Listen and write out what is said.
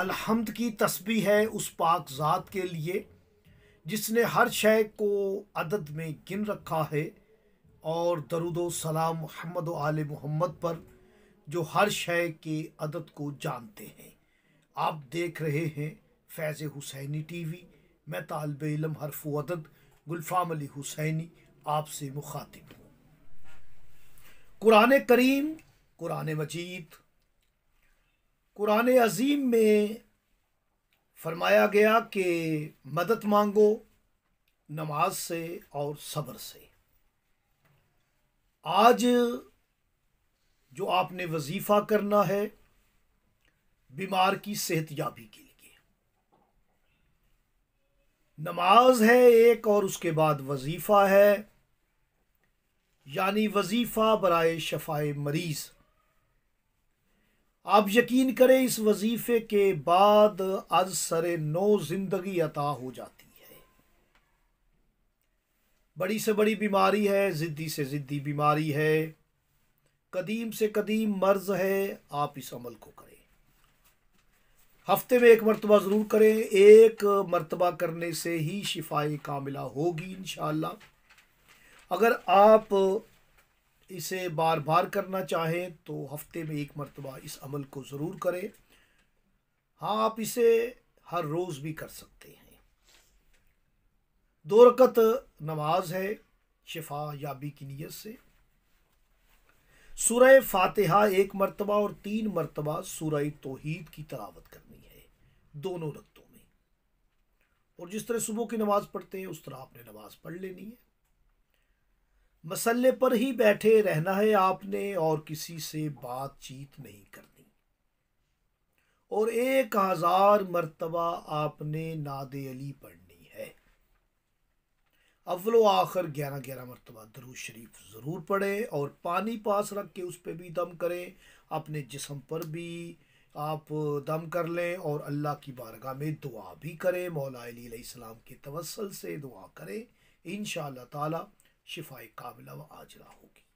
अलहमद की तस्बी है उस पाक ज़ात के लिए जिसने हर शय को अदद में गिन रखा है और दरुदो सलाम मोहम्मद आल मोहम्मद पर जो हर शय के अदद को जानते हैं आप देख रहे हैं फैज़ हुसैनी टी वी मैं तालब इलम हरफ अदद गुलफाम अली हुसैनी आपसे मुखातिब हूँ कुरान करीम कुरान मजीद कुरान अजीम में फरमाया गया कि मदद मांगो नमाज से और सब्र से आज जो आपने वजीफ़ा करना है बीमार की सेहत याबी के लिए नमाज है एक और उसके बाद वजीफ़ा है यानी वजीफ़ा बरए शफाए मरीज़ आप यकीन करें इस वजीफे के बाद आज सरे नो जिंदगी अता हो जाती है बड़ी से बड़ी बीमारी है ज़िद्दी से ज़िद्दी बीमारी है कदीम से कदीम मर्ज है आप इस अमल को करें हफ्ते में एक मरतबा ज़रूर करें एक मरतबा करने से ही शिफाए कामिला होगी इन अगर आप इसे बार बार करना चाहें तो हफ्ते में एक मरतबा इस अमल को ज़रूर करें हाँ आप इसे हर रोज़ भी कर सकते हैं दो रकत नमाज है शिफा याबी की नीयत से सुरह फातिहा एक मरतबा और तीन मरतबा सुरह तोहीद की तलावत करनी है दोनों रक्तों में और जिस तरह सुबह की नमाज़ पढ़ते हैं उस तरह आपने नमाज़ पढ़ लेनी है मसल्ले पर ही बैठे रहना है आपने और किसी से बातचीत नहीं करनी और एक हज़ार मरतबा आपने नाद अली पढ़नी है अवलो आखिर ग्यारह ग्यारह मरतबा दरू शरीफ ज़रूर पढ़े और पानी पास रख के उस पर भी दम करें अपने जिसम पर भी आप दम कर लें और अल्लाह की बारगाह में दुआ भी करें मौला अली के तवसल से दुआ करें इन शाह शिफाई काबिला व आजरा होगी